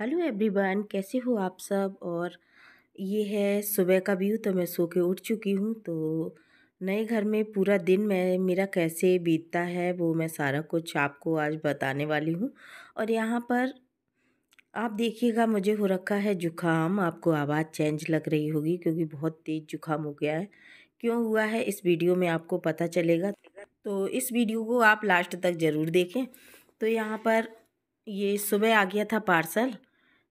hello everyone कैसे हो आप सब और ये है सुबह का व्यू तो मैं सो के उठ चुकी हूँ तो नए घर में पूरा दिन मैं मेरा कैसे बीतता है वो मैं सारा कुछ आपको आज बताने वाली हूँ और यहाँ पर आप देखिएगा मुझे हो रखा है जुखाम आपको आवाज़ चेंज लग रही होगी क्योंकि बहुत तेज़ जुखाम हो गया है क्यों हुआ है इस वीडियो में आपको पता चलेगा तो इस वीडियो को आप लास्ट तक ज़रूर देखें तो यहाँ पर ये सुबह आ गया था पार्सल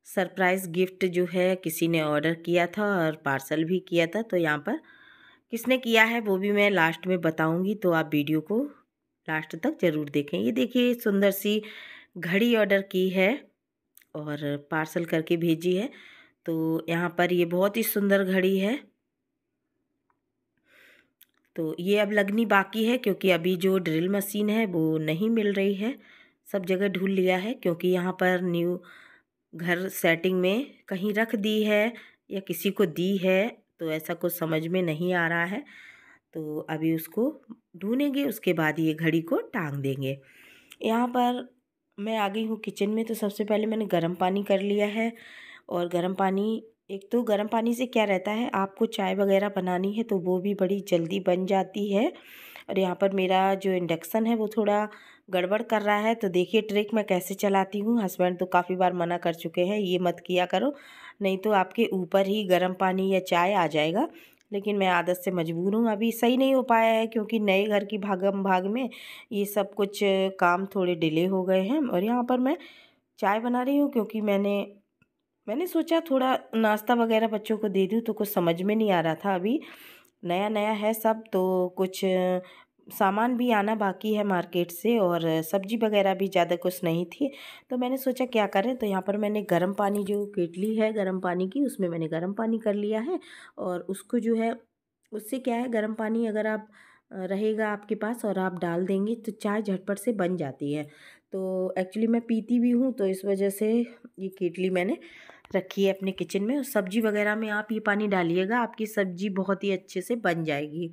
सरप्राइज़ गिफ्ट जो है किसी ने ऑर्डर किया था और पार्सल भी किया था तो यहाँ पर किसने किया है वो भी मैं लास्ट में बताऊँगी तो आप वीडियो को लास्ट तक ज़रूर देखें ये देखिए सुंदर सी घड़ी ऑर्डर की है और पार्सल करके भेजी है तो यहाँ पर ये बहुत ही सुंदर घड़ी है तो ये अब लगनी बाकी है क्योंकि अभी जो ड्रिल मशीन है वो नहीं मिल रही है सब जगह ढूंढ लिया है क्योंकि यहाँ पर न्यू घर सेटिंग में कहीं रख दी है या किसी को दी है तो ऐसा कुछ समझ में नहीं आ रहा है तो अभी उसको ढूंढेंगे उसके बाद ये घड़ी को टांग देंगे यहाँ पर मैं आ गई हूँ किचन में तो सबसे पहले मैंने गर्म पानी कर लिया है और गर्म पानी एक तो गर्म पानी से क्या रहता है आपको चाय वगैरह बनानी है तो वो भी बड़ी जल्दी बन जाती है और यहाँ पर मेरा जो इंडक्शन है वो थोड़ा गड़बड़ कर रहा है तो देखिए ट्रिक मैं कैसे चलाती हूँ हस्बैंड तो काफ़ी बार मना कर चुके हैं ये मत किया करो नहीं तो आपके ऊपर ही गर्म पानी या चाय आ जाएगा लेकिन मैं आदत से मजबूर हूँ अभी सही नहीं हो पाया है क्योंकि नए घर की भागम भाग में ये सब कुछ काम थोड़े डिले हो गए हैं और यहाँ पर मैं चाय बना रही हूँ क्योंकि मैंने मैंने सोचा थोड़ा नाश्ता वगैरह बच्चों को दे दूँ तो कुछ समझ में नहीं आ रहा था अभी नया नया है सब तो कुछ सामान भी आना बाकी है मार्केट से और सब्जी वगैरह भी ज़्यादा कुछ नहीं थी तो मैंने सोचा क्या करें तो यहाँ पर मैंने गर्म पानी जो केटली है गर्म पानी की उसमें मैंने गर्म पानी कर लिया है और उसको जो है उससे क्या है गर्म पानी अगर आप रहेगा आपके पास और आप डाल देंगे तो चाय झटपट से बन जाती है तो एक्चुअली मैं पीती भी हूँ तो इस वजह से ये केटली मैंने रखी है अपने किचन में सब्जी वगैरह में आप ये पानी डालिएगा आपकी सब्जी बहुत ही अच्छे से बन जाएगी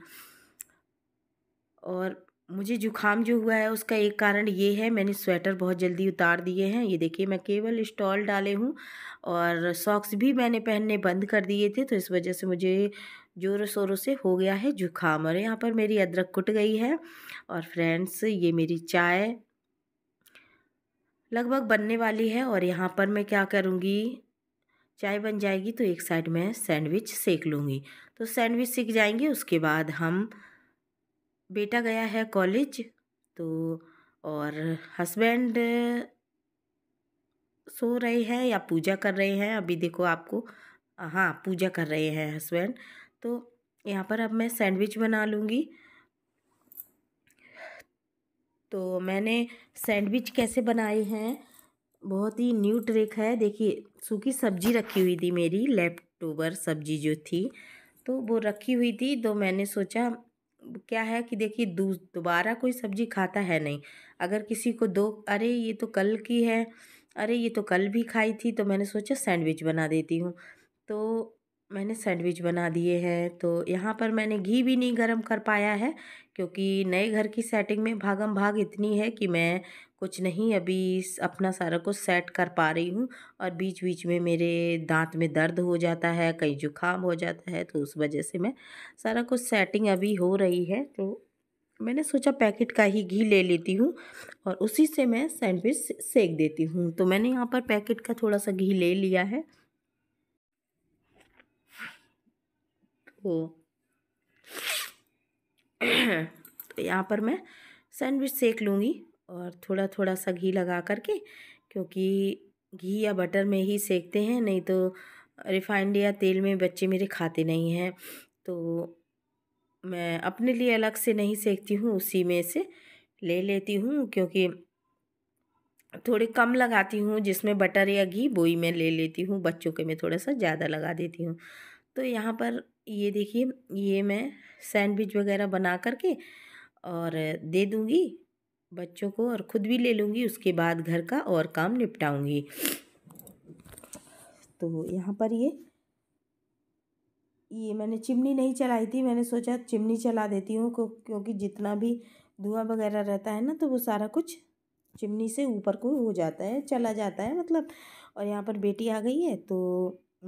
और मुझे जुखाम जो हुआ है उसका एक कारण ये है मैंने स्वेटर बहुत जल्दी उतार दिए हैं ये देखिए मैं केवल स्टॉल डाले हूँ और सॉक्स भी मैंने पहनने बंद कर दिए थे तो इस वजह से मुझे ज़ोरों शोरों से हो गया है जुखाम और यहाँ पर मेरी अदरक कुट गई है और फ्रेंड्स ये मेरी चाय लगभग बनने वाली है और यहाँ पर मैं क्या करूँगी चाय बन जाएगी तो एक साइड में सैंडविच सेक लूँगी तो सैंडविच सीख जाएंगे उसके बाद हम बेटा गया है कॉलेज तो और हस्बैंड सो रहे हैं या पूजा कर रहे हैं अभी देखो आपको हाँ पूजा कर रहे हैं हस्बैंड तो यहाँ पर अब मैं सैंडविच बना लूँगी तो मैंने सैंडविच कैसे बनाए हैं बहुत ही न्यू ट्रिक है देखिए सूखी सब्जी रखी हुई थी मेरी लेफ्ट ओवर सब्जी जो थी तो वो रखी हुई थी तो मैंने सोचा क्या है कि देखिए दोबारा कोई सब्जी खाता है नहीं अगर किसी को दो अरे ये तो कल की है अरे ये तो कल भी खाई थी तो मैंने सोचा सैंडविच बना देती हूँ तो मैंने सैंडविच बना दिए हैं तो यहाँ पर मैंने घी भी नहीं गर्म कर पाया है क्योंकि नए घर की सेटिंग में भागम भाग इतनी है कि मैं कुछ नहीं अभी अपना सारा कुछ सेट कर पा रही हूँ और बीच बीच में मेरे दांत में दर्द हो जाता है कहीं जुकाम हो जाता है तो उस वजह से मैं सारा कुछ सेटिंग अभी हो रही है तो मैंने सोचा पैकेट का ही घी ले लेती हूँ और उसी से मैं सैंडविच सेक देती हूँ तो मैंने यहाँ पर पैकेट का थोड़ा सा घी ले लिया है हो तो यहाँ पर मैं सैंडविच सेक लूँगी और थोड़ा थोड़ा सा घी लगा करके क्योंकि घी या बटर में ही सेकते हैं नहीं तो रिफाइंड या तेल में बच्चे मेरे खाते नहीं हैं तो मैं अपने लिए अलग से नहीं सेकती हूँ उसी में से ले लेती हूँ क्योंकि थोड़े कम लगाती हूँ जिसमें बटर या घी बोई में ले लेती हूँ बच्चों के में थोड़ा सा ज़्यादा लगा देती हूँ तो यहाँ पर ये देखिए ये मैं सैंडविच वगैरह बना करके और दे दूँगी बच्चों को और ख़ुद भी ले लूँगी उसके बाद घर का और काम निपटाऊँगी तो यहाँ पर ये ये मैंने चिमनी नहीं चलाई थी मैंने सोचा चिमनी चला देती हूँ क्योंकि जितना भी धुआं वगैरह रहता है ना तो वो सारा कुछ चिमनी से ऊपर को हो जाता है चला जाता है मतलब और यहाँ पर बेटी आ गई है तो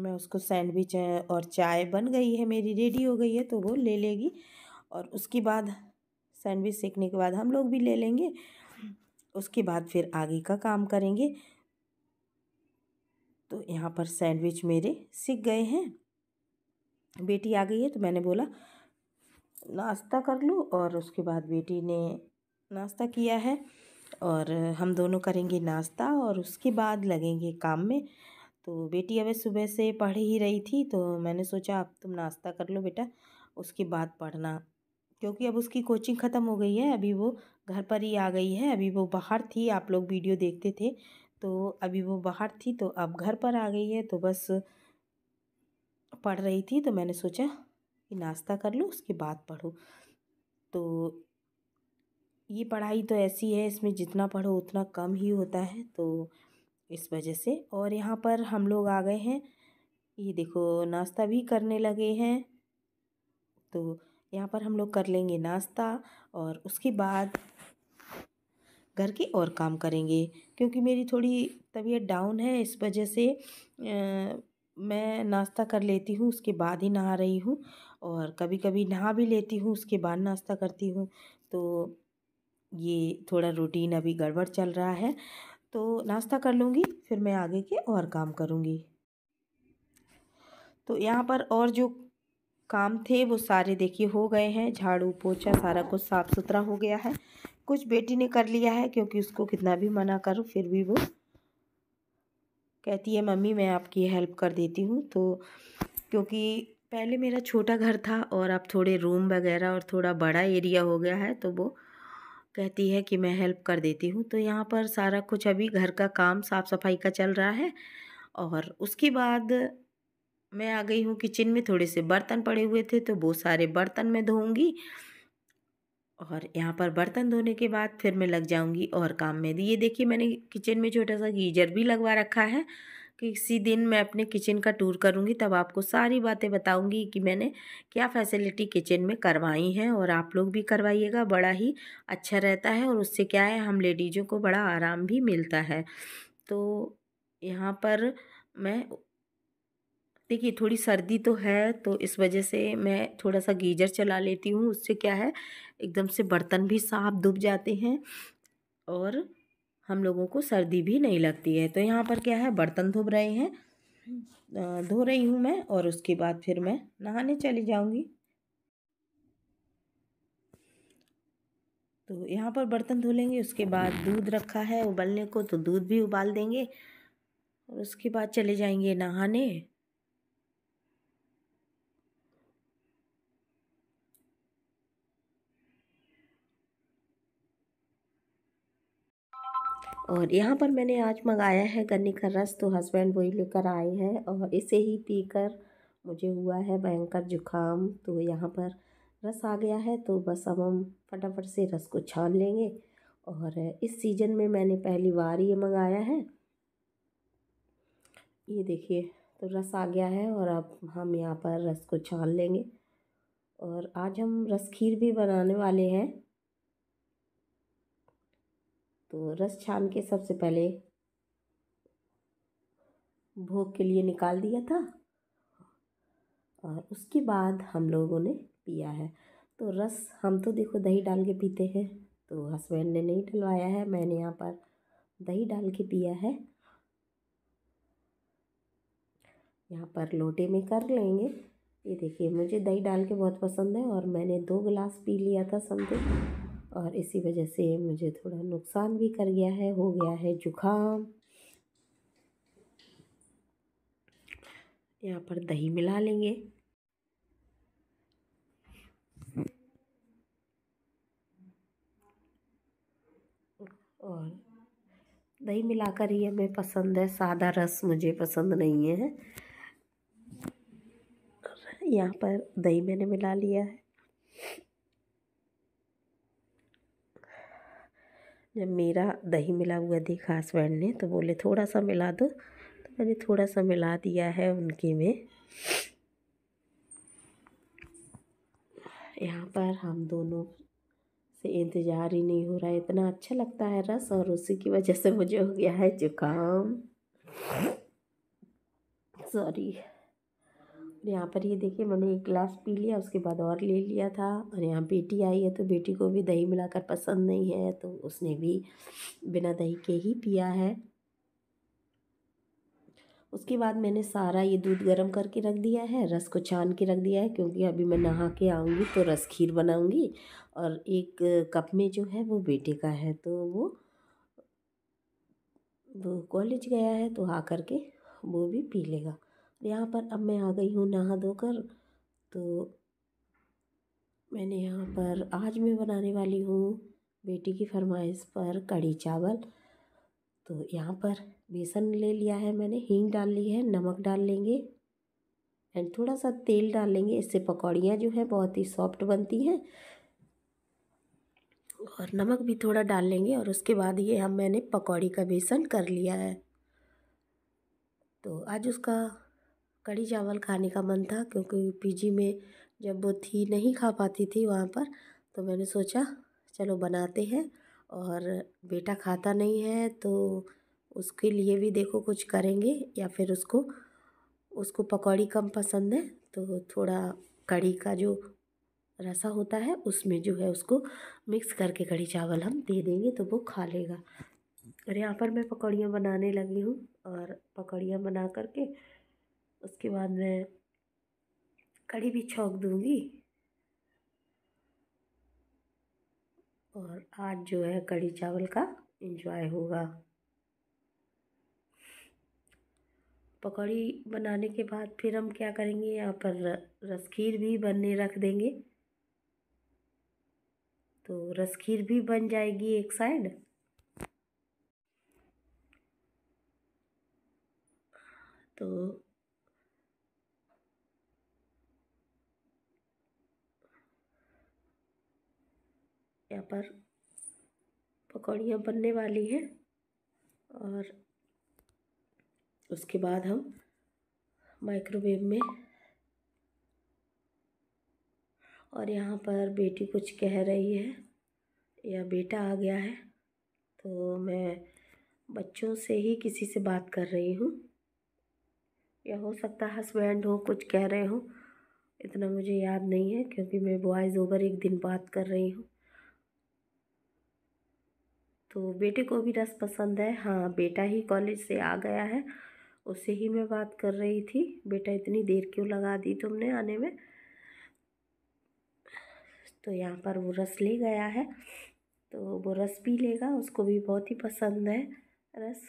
मैं उसको सैंडविच और चाय बन गई है मेरी रेडी हो गई है तो वो ले लेगी और उसके बाद सैंडविच सीखने के बाद हम लोग भी ले लेंगे उसके बाद फिर आगे का काम करेंगे तो यहाँ पर सैंडविच मेरे सीख गए हैं बेटी आ गई है तो मैंने बोला नाश्ता कर लूँ और उसके बाद बेटी ने नाश्ता किया है और हम दोनों करेंगे नाश्ता और उसके बाद लगेंगे काम में तो बेटी अभी सुबह से पढ़ ही रही थी तो मैंने सोचा अब तुम नाश्ता कर लो बेटा उसके बाद पढ़ना क्योंकि अब उसकी कोचिंग ख़त्म हो गई है अभी वो घर पर ही आ गई है अभी वो बाहर थी आप लोग वीडियो देखते थे तो अभी वो बाहर थी तो अब घर पर आ गई है तो बस पढ़ रही थी तो मैंने सोचा कि नाश्ता कर लो उसके बाद पढ़ो तो ये पढ़ाई तो ऐसी है इसमें जितना पढ़ो उतना कम ही होता है तो इस वजह से और यहाँ पर हम लोग आ गए हैं ये देखो नाश्ता भी करने लगे हैं तो यहाँ पर हम लोग कर लेंगे नाश्ता और उसके बाद घर के और काम करेंगे क्योंकि मेरी थोड़ी तबीयत डाउन है इस वजह से आ, मैं नाश्ता कर लेती हूँ उसके बाद ही नहा रही हूँ और कभी कभी नहा भी लेती हूँ उसके बाद नाश्ता करती हूँ तो ये थोड़ा रूटीन अभी गड़बड़ चल रहा है तो नाश्ता कर लूँगी फिर मैं आगे के और काम करूँगी तो यहाँ पर और जो काम थे वो सारे देखिए हो गए हैं झाड़ू पोछा सारा कुछ साफ़ सुथरा हो गया है कुछ बेटी ने कर लिया है क्योंकि उसको कितना भी मना करो फिर भी वो कहती है मम्मी मैं आपकी हेल्प कर देती हूँ तो क्योंकि पहले मेरा छोटा घर था और अब थोड़े रूम वगैरह और थोड़ा बड़ा एरिया हो गया है तो वो कहती है कि मैं हेल्प कर देती हूँ तो यहाँ पर सारा कुछ अभी घर का काम साफ़ सफाई का चल रहा है और उसके बाद मैं आ गई हूँ किचन में थोड़े से बर्तन पड़े हुए थे तो वो सारे बर्तन मैं धोऊँगी और यहाँ पर बर्तन धोने के बाद फिर मैं लग जाऊँगी और काम में ये देखिए मैंने किचन में छोटा सा गीजर भी लगवा रखा है किसी दिन मैं अपने किचन का टूर करूँगी तब आपको सारी बातें बताऊँगी कि मैंने क्या फैसिलिटी किचन में करवाई हैं और आप लोग भी करवाइएगा बड़ा ही अच्छा रहता है और उससे क्या है हम लेडीज़ों को बड़ा आराम भी मिलता है तो यहाँ पर मैं देखिए थोड़ी सर्दी तो है तो इस वजह से मैं थोड़ा सा गीजर चला लेती हूँ उससे क्या है एकदम से बर्तन भी साफ डूब जाते हैं और हम लोगों को सर्दी भी नहीं लगती है तो यहाँ पर क्या है बर्तन धो रहे हैं धो रही हूँ मैं और उसके बाद फिर मैं नहाने चली जाऊँगी तो यहाँ पर बर्तन धो लेंगे उसके बाद दूध रखा है उबलने को तो दूध भी उबाल देंगे और उसके बाद चले जाएंगे नहाने और यहाँ पर मैंने आज मंगाया है गन्ने का रस तो हस्बैंड वही लेकर आए हैं और इसे ही पीकर मुझे हुआ है भयंकर जुकाम तो यहाँ पर रस आ गया है तो बस अब हम फटाफट से रस को छान लेंगे और इस सीज़न में मैंने पहली बार ये मंगाया है ये देखिए तो रस आ गया है और अब हम यहाँ पर रस को छान लेंगे और आज हम रस खीर भी बनाने वाले हैं तो रस छान के सबसे पहले भोग के लिए निकाल दिया था और उसके बाद हम लोगों ने पिया है तो रस हम तो देखो दही डाल के पीते हैं तो हस्बैंड ने नहीं डलवाया है मैंने यहाँ पर दही डाल के पिया है यहाँ पर लोटे में कर लेंगे ये देखिए मुझे दही डाल के बहुत पसंद है और मैंने दो गिलास पी लिया था समथिंग और इसी वजह से मुझे थोड़ा नुकसान भी कर गया है हो गया है जुखाम यहाँ पर दही मिला लेंगे और दही मिलाकर ही हमें पसंद है सादा रस मुझे पसंद नहीं है यहाँ पर दही मैंने मिला लिया है जब मेरा दही मिला हुआ देखा हस्बैंड ने तो बोले थोड़ा सा मिला दो तो मैंने थोड़ा सा मिला दिया है उनके में यहाँ पर हम दोनों से इंतज़ार ही नहीं हो रहा है इतना अच्छा लगता है रस और उसी की वजह से मुझे हो गया है जुकाम सॉरी और यहाँ पर ये देखिए मैंने एक गिलास पी लिया उसके बाद और ले लिया था और यहाँ बेटी आई है तो बेटी को भी दही मिलाकर पसंद नहीं है तो उसने भी बिना दही के ही पिया है उसके बाद मैंने सारा ये दूध गर्म करके रख दिया है रस को छान के रख दिया है क्योंकि अभी मैं नहा के आऊँगी तो रस खीर बनाऊँगी और एक कप में जो है वो बेटे का है तो वो वो कॉलेज गया है तो आ करके वो भी पी लेगा यहाँ पर अब मैं आ गई हूँ नहा धोकर तो मैंने यहाँ पर आज मैं बनाने वाली हूँ बेटी की फरमाइश पर कड़ी चावल तो यहाँ पर बेसन ले लिया है मैंने हींग डाल ली है नमक डाल लेंगे एंड थोड़ा सा तेल डाल लेंगे इससे पकौड़ियाँ जो है बहुत ही सॉफ्ट बनती हैं और नमक भी थोड़ा डाल लेंगे और उसके बाद ये हम मैंने पकौड़ी का बेसन कर लिया है तो आज उसका कड़ी चावल खाने का मन था क्योंकि पी जी में जब वो थी नहीं खा पाती थी वहाँ पर तो मैंने सोचा चलो बनाते हैं और बेटा खाता नहीं है तो उसके लिए भी देखो कुछ करेंगे या फिर उसको उसको पकौड़ी कम पसंद है तो थोड़ा कड़ी का जो रसा होता है उसमें जो है उसको मिक्स करके कड़ी चावल हम दे देंगे तो वो खा लेगा और यहाँ पर मैं पकौड़ियाँ बनाने लगी हूँ और पकौड़ियाँ बना करके उसके बाद मैं कड़ी भी छोंक दूंगी और आज जो है कड़ी चावल का एंजॉय होगा पकौड़ी बनाने के बाद फिर हम क्या करेंगे यहाँ पर रसखीर भी बनने रख देंगे तो रसखीर भी बन जाएगी एक साइड तो पर पकौड़ियाँ बनने वाली हैं और उसके बाद हम माइक्रोवेव में और यहाँ पर बेटी कुछ कह रही है या बेटा आ गया है तो मैं बच्चों से ही किसी से बात कर रही हूँ या हो सकता है हस्बैंड हो कुछ कह रहे हो इतना मुझे याद नहीं है क्योंकि मैं बॉयज़ ओवर एक दिन बात कर रही हूँ तो बेटे को भी रस पसंद है हाँ बेटा ही कॉलेज से आ गया है उससे ही मैं बात कर रही थी बेटा इतनी देर क्यों लगा दी तुमने आने में तो यहाँ पर वो रस ले गया है तो वो रस भी लेगा उसको भी बहुत ही पसंद है रस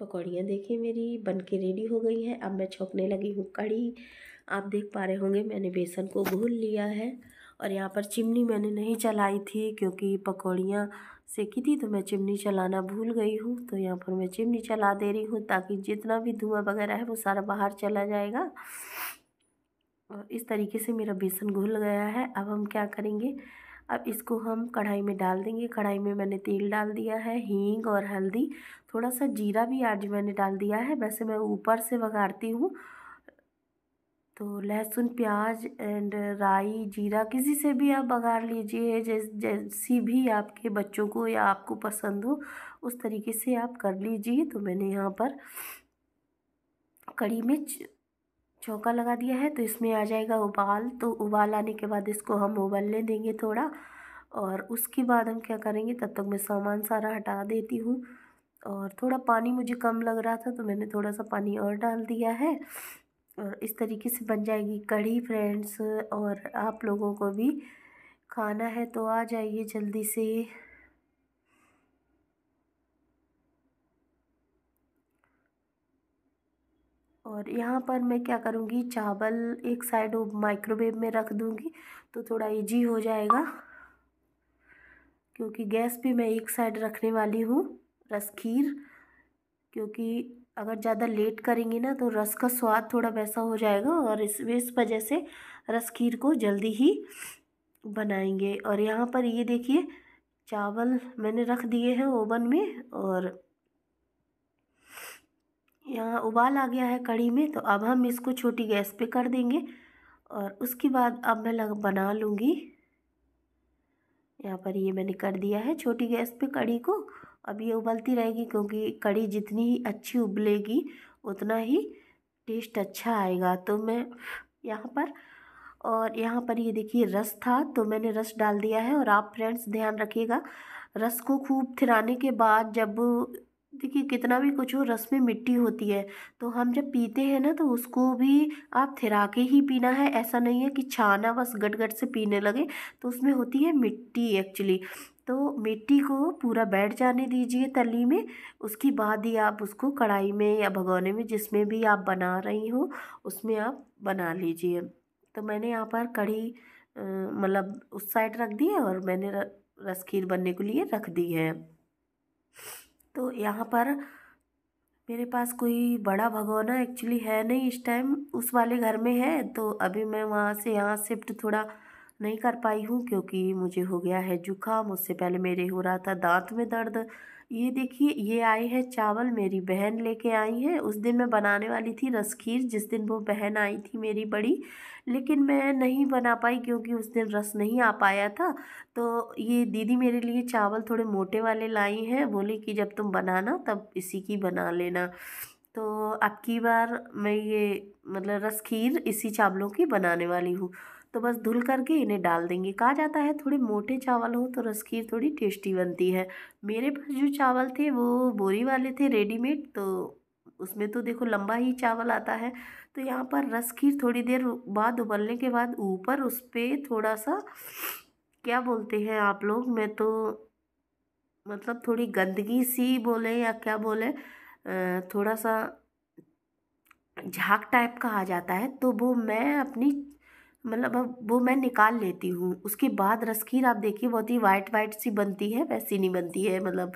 पकौड़ियाँ देखिए मेरी बन के रेडी हो गई हैं अब मैं छोंकने लगी हूँ कड़ी आप देख पा रहे होंगे मैंने बेसन को घोल लिया है और यहाँ पर चिमनी मैंने नहीं चलाई थी क्योंकि पकौड़ियाँ सेकी थी तो मैं चिमनी चलाना भूल गई हूँ तो यहाँ पर मैं चिमनी चला दे रही हूँ ताकि जितना भी धुआँ वगैरह है वो सारा बाहर चला जाएगा और इस तरीके से मेरा बेसन घुल गया है अब हम क्या करेंगे अब इसको हम कढ़ाई में डाल देंगे कढ़ाई में मैंने तेल डाल दिया है हींग और हल्दी थोड़ा सा जीरा भी आज मैंने डाल दिया है वैसे मैं ऊपर से बघाड़ती हूँ तो लहसुन प्याज एंड राई जीरा किसी से भी आप बघार लीजिए जैस जैसी भी आपके बच्चों को या आपको पसंद हो उस तरीके से आप कर लीजिए तो मैंने यहाँ पर कड़ी मिर्च चौका लगा दिया है तो इसमें आ जाएगा उबाल तो उबाल आने के बाद इसको हम उबलने देंगे थोड़ा और उसके बाद हम क्या करेंगे तब तक मैं सामान सारा हटा देती हूँ और थोड़ा पानी मुझे कम लग रहा था तो मैंने थोड़ा सा पानी और डाल दिया है और इस तरीके से बन जाएगी कढ़ी फ्रेंड्स और आप लोगों को भी खाना है तो आ जाइए जल्दी से और यहाँ पर मैं क्या करूँगी चावल एक साइड माइक्रोवेव में रख दूँगी तो थोड़ा इजी हो जाएगा क्योंकि गैस भी मैं एक साइड रखने वाली हूँ रस खीर क्योंकि अगर ज़्यादा लेट करेंगे ना तो रस का स्वाद थोड़ा वैसा हो जाएगा और इस इस वजह से रस खीर को जल्दी ही बनाएंगे और यहाँ पर ये देखिए चावल मैंने रख दिए हैं ओवन में और यहाँ उबाल आ गया है कड़ी में तो अब हम इसको छोटी गैस पे कर देंगे और उसके बाद अब मैं लग बना लूँगी यहाँ पर ये मैंने कर दिया है छोटी गैस पे कड़ी को अब ये उबलती रहेगी क्योंकि कड़ी जितनी ही अच्छी उबलेगी उतना ही टेस्ट अच्छा आएगा तो मैं यहाँ पर और यहाँ पर ये देखिए रस था तो मैंने रस डाल दिया है और आप फ्रेंड्स ध्यान रखिएगा रस को खूब थिराने के बाद जब देखिए कितना भी कुछ हो रस में मिट्टी होती है तो हम जब पीते हैं ना तो उसको भी आप थिरा के ही पीना है ऐसा नहीं है कि छाना बस गट गट से पीने लगे तो उसमें होती है मिट्टी एक्चुअली तो मिट्टी को पूरा बैठ जाने दीजिए तली में उसके बाद ही आप उसको कढ़ाई में या भगोने में जिसमें भी आप बना रही हो उसमें आप बना लीजिए तो मैंने यहाँ पर कढ़ी मतलब उस साइड रख दी है और मैंने रसखीर रस खीर बनने के लिए रख दी है तो यहाँ पर मेरे पास कोई बड़ा भगोना एक्चुअली है नहीं इस टाइम उस वाले घर में है तो अभी मैं वहाँ से यहाँ शिफ्ट थोड़ा नहीं कर पाई हूँ क्योंकि मुझे हो गया है जुकाम उससे पहले मेरे हो रहा था दांत में दर्द ये देखिए ये आए हैं चावल मेरी बहन लेके आई है उस दिन मैं बनाने वाली थी रसखीर जिस दिन वो बहन आई थी मेरी बड़ी लेकिन मैं नहीं बना पाई क्योंकि उस दिन रस नहीं आ पाया था तो ये दीदी मेरे लिए चावल थोड़े मोटे वाले लाई हैं बोले कि जब तुम बनाना तब इसी की बना लेना तो अब की बार मैं ये मतलब रस खीर इसी चावलों की बनाने वाली हूँ तो बस धुल करके इन्हें डाल देंगे कहा जाता है थोड़े मोटे चावल हों तो रस खीर थोड़ी टेस्टी बनती है मेरे पास जो चावल थे वो बोरी वाले थे रेडीमेड तो उसमें तो देखो लंबा ही चावल आता है तो यहाँ पर रस खीर थोड़ी देर बाद उबलने के बाद ऊपर उस पर थोड़ा सा क्या बोलते हैं आप लोग मैं तो मतलब थोड़ी गंदगी सी बोले या क्या बोले थोड़ा सा झाग टाइप का आ जाता है तो वो मैं अपनी मतलब अब वो मैं निकाल लेती हूँ उसके बाद रसखीर आप देखिए बहुत ही वाइट वाइट सी बनती है वैसी नहीं बनती है मतलब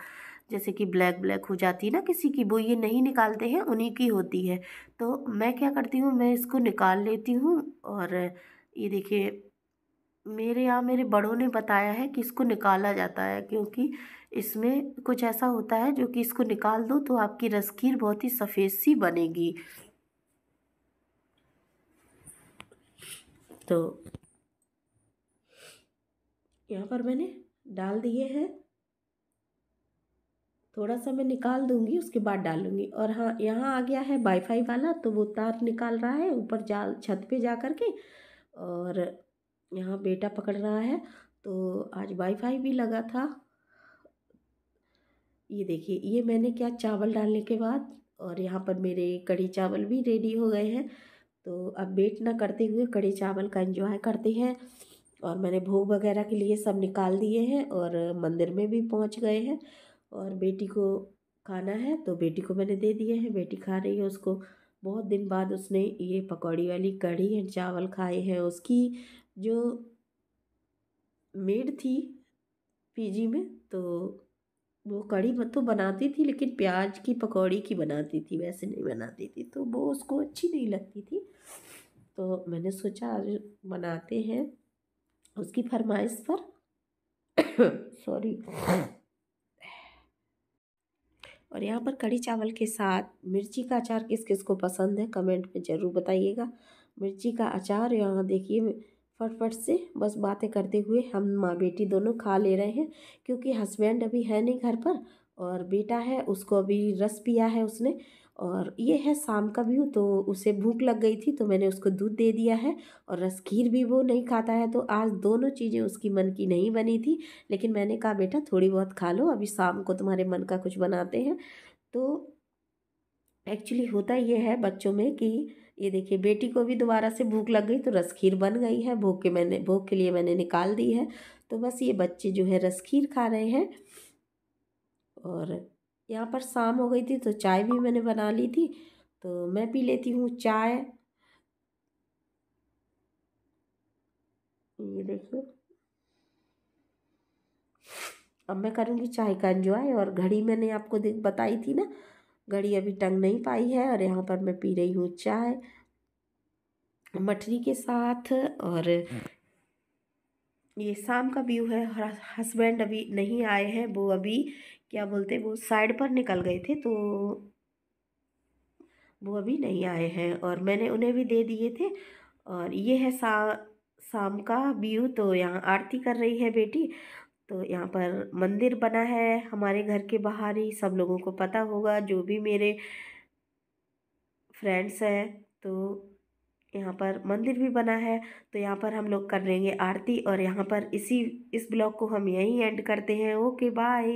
जैसे कि ब्लैक ब्लैक हो जाती है ना किसी की वो ये नहीं निकालते हैं उन्हीं की होती है तो मैं क्या करती हूँ मैं इसको निकाल लेती हूँ और ये देखिए मेरे यहाँ मेरे बड़ों ने बताया है कि इसको निकाला जाता है क्योंकि इसमें कुछ ऐसा होता है जो कि इसको निकाल दो तो आपकी रसखीर बहुत ही सफ़ेद सी बनेगी तो यहाँ पर मैंने डाल दिए हैं थोड़ा सा मैं निकाल दूंगी उसके बाद डालूंगी और हाँ यहाँ आ गया है वाईफाई वाला तो वो तार निकाल रहा है ऊपर जा छत पे जा कर के और यहाँ बेटा पकड़ रहा है तो आज वाईफाई भी लगा था ये देखिए ये मैंने क्या चावल डालने के बाद और यहाँ पर मेरे कड़ी चावल भी रेडी हो गए हैं तो अब वेट ना करते हुए कड़ी चावल का एंजॉय करते हैं और मैंने भोग वगैरह के लिए सब निकाल दिए हैं और मंदिर में भी पहुंच गए हैं और बेटी को खाना है तो बेटी को मैंने दे दिए हैं बेटी खा रही है उसको बहुत दिन बाद उसने ये पकौड़ी वाली कढ़ी एंड चावल खाए हैं उसकी जो मेड थी पीजी में तो वो कड़ी तो बनाती थी लेकिन प्याज की पकौड़ी की बनाती थी वैसे नहीं बनाती थी तो वो उसको अच्छी नहीं लगती थी तो मैंने सोचा आज बनाते हैं उसकी फरमाइश पर सॉरी और यहाँ पर कड़ी चावल के साथ मिर्ची का अचार किस किस को पसंद है कमेंट में ज़रूर बताइएगा मिर्ची का अचार यहाँ देखिए फटफट से बस बातें करते हुए हम माँ बेटी दोनों खा ले रहे हैं क्योंकि हस्बैंड अभी है नहीं घर पर और बेटा है उसको अभी रस पिया है उसने और ये है शाम का व्यू तो उसे भूख लग गई थी तो मैंने उसको दूध दे दिया है और रस खीर भी वो नहीं खाता है तो आज दोनों चीज़ें उसकी मन की नहीं बनी थी लेकिन मैंने कहा बेटा थोड़ी बहुत खा लो अभी शाम को तुम्हारे मन का कुछ बनाते हैं तो एक्चुअली होता ये है बच्चों में कि ये देखिए बेटी को भी दोबारा से भूख लग गई तो रसखीर बन गई है भूख के मैंने भूख के लिए मैंने निकाल दी है तो बस ये बच्चे जो है रसखीर खा रहे हैं और यहाँ पर शाम हो गई थी तो चाय भी मैंने बना ली थी तो मैं पी लेती हूँ चाय ये देखिए अब मैं करूँगी चाय का एंजॉय और घड़ी मैंने आपको बताई थी ना घड़ी अभी टंग नहीं पाई है और यहाँ पर मैं पी रही हूँ चाय मठरी के साथ और ये शाम का व्यू है हस्बैंड अभी नहीं आए हैं वो अभी क्या बोलते वो साइड पर निकल गए थे तो वो अभी नहीं आए हैं और मैंने उन्हें भी दे दिए थे और ये है शाम का व्यू तो यहाँ आरती कर रही है बेटी तो यहाँ पर मंदिर बना है हमारे घर के बाहर ही सब लोगों को पता होगा जो भी मेरे फ्रेंड्स हैं तो यहाँ पर मंदिर भी बना है तो यहाँ पर हम लोग कर लेंगे आरती और यहाँ पर इसी इस ब्लॉग को हम यहीं एंड करते हैं ओके बाय